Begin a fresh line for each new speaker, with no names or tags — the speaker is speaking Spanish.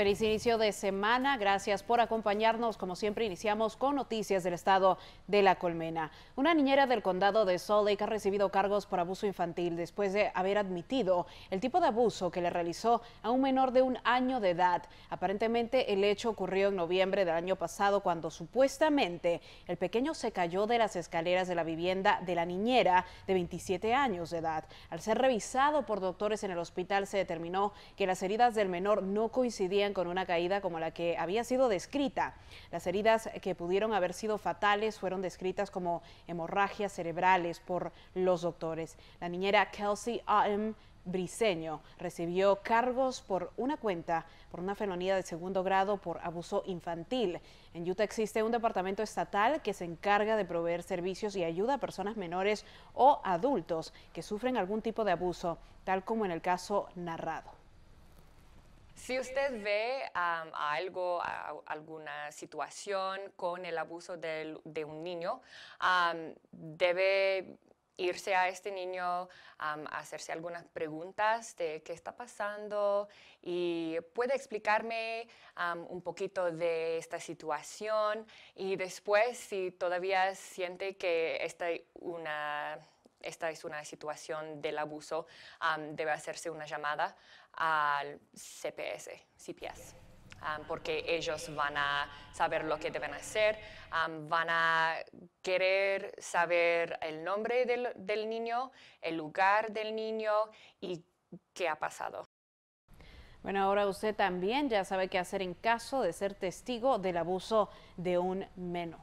Feliz inicio de semana. Gracias por acompañarnos. Como siempre, iniciamos con noticias del estado de La Colmena. Una niñera del condado de Salt Lake ha recibido cargos por abuso infantil después de haber admitido el tipo de abuso que le realizó a un menor de un año de edad. Aparentemente, el hecho ocurrió en noviembre del año pasado cuando supuestamente el pequeño se cayó de las escaleras de la vivienda de la niñera de 27 años de edad. Al ser revisado por doctores en el hospital, se determinó que las heridas del menor no coincidían con una caída como la que había sido descrita. Las heridas que pudieron haber sido fatales fueron descritas como hemorragias cerebrales por los doctores. La niñera Kelsey A.M. Briseño recibió cargos por una cuenta por una felonía de segundo grado por abuso infantil. En Utah existe un departamento estatal que se encarga de proveer servicios y ayuda a personas menores o adultos que sufren algún tipo de abuso, tal como en el caso narrado.
Si usted ve algo, alguna situación con el abuso de un niño, debe irse a este niño, a hacerse algunas preguntas de qué está pasando y puede explicarme un poquito de esta situación y después si todavía siente que está una esta es una situación del abuso, debe hacerse una llamada al CPS, CPS. porque ellos van a saber lo que deben hacer, van a querer saber el nombre del niño, el lugar del niño y qué ha pasado.
Bueno, ahora usted también ya sabe qué hacer en caso de ser testigo del abuso de un menor.